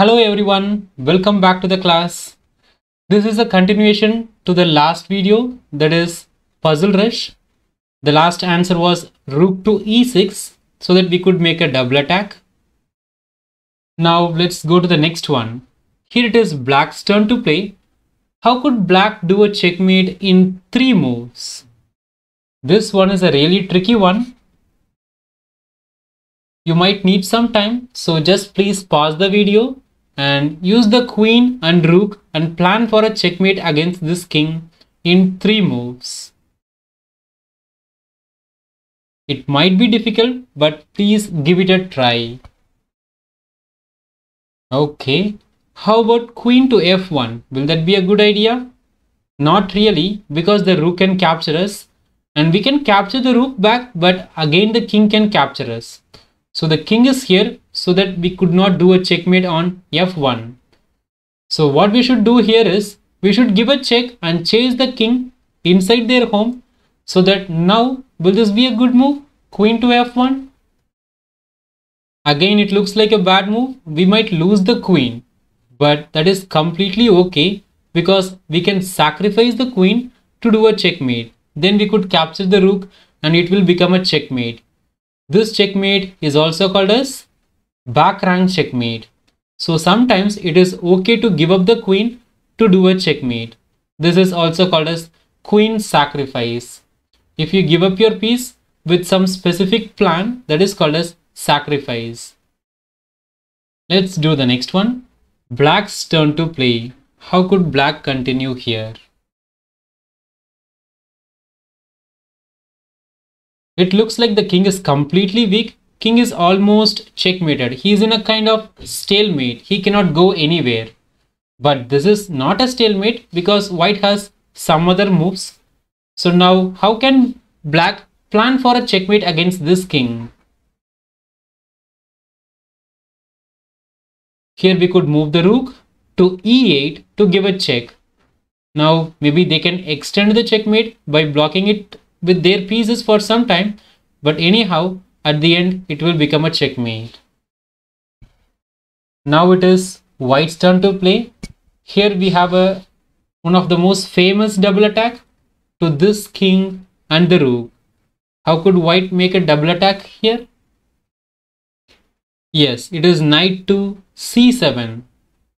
Hello everyone, welcome back to the class. This is a continuation to the last video that is Puzzle Rush. The last answer was Rook to E6 so that we could make a double attack. Now let's go to the next one. Here it is Black's turn to play. How could Black do a checkmate in three moves? This one is a really tricky one you might need some time so just please pause the video and use the queen and rook and plan for a checkmate against this king in three moves. It might be difficult, but please give it a try. Okay, how about queen to f1? Will that be a good idea? Not really, because the rook can capture us. And we can capture the rook back, but again the king can capture us. So the king is here so that we could not do a checkmate on f1. So what we should do here is we should give a check and chase the king inside their home so that now will this be a good move? Queen to f1. Again it looks like a bad move. We might lose the queen but that is completely okay because we can sacrifice the queen to do a checkmate. Then we could capture the rook and it will become a checkmate. This checkmate is also called as Backrank checkmate. So sometimes it is okay to give up the queen to do a checkmate. This is also called as queen sacrifice. If you give up your piece with some specific plan that is called as sacrifice. Let's do the next one. Black's turn to play. How could black continue here? It looks like the king is completely weak king is almost checkmated. He is in a kind of stalemate. He cannot go anywhere. But this is not a stalemate because white has some other moves. So now how can black plan for a checkmate against this king? Here we could move the rook to e8 to give a check. Now maybe they can extend the checkmate by blocking it with their pieces for some time. But anyhow, at the end, it will become a checkmate. Now it is white's turn to play. Here we have a one of the most famous double attack to this king and the rook. How could white make a double attack here? Yes, it is knight to c7.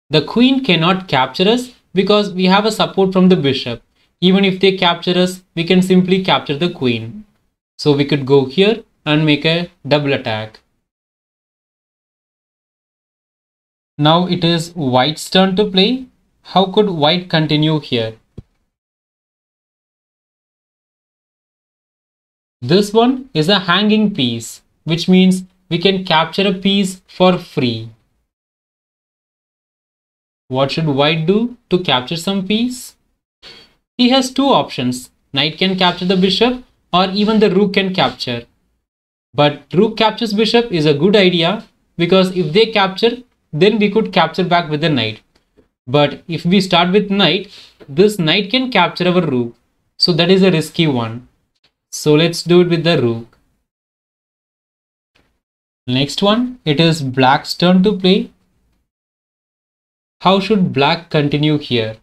The queen cannot capture us because we have a support from the bishop. Even if they capture us, we can simply capture the queen. So we could go here and make a double attack. Now it is white's turn to play. How could white continue here? This one is a hanging piece, which means we can capture a piece for free. What should white do to capture some piece? He has two options. Knight can capture the bishop or even the rook can capture. But rook captures bishop is a good idea because if they capture, then we could capture back with the knight. But if we start with knight, this knight can capture our rook. So that is a risky one. So let's do it with the rook. Next one, it is black's turn to play. How should black continue here?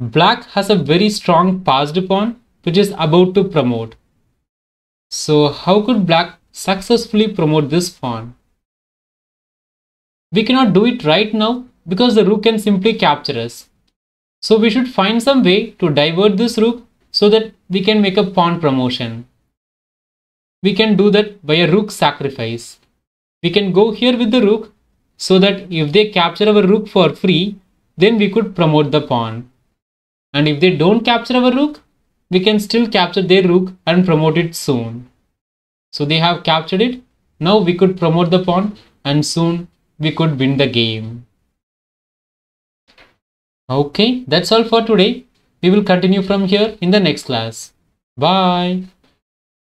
Black has a very strong passed pawn which is about to promote. So how could black successfully promote this pawn? We cannot do it right now because the rook can simply capture us. So we should find some way to divert this rook so that we can make a pawn promotion. We can do that by a rook sacrifice. We can go here with the rook so that if they capture our rook for free, then we could promote the pawn. And if they don't capture our rook, we can still capture their rook and promote it soon. So they have captured it. Now we could promote the pawn and soon we could win the game. Okay, that's all for today. We will continue from here in the next class. Bye.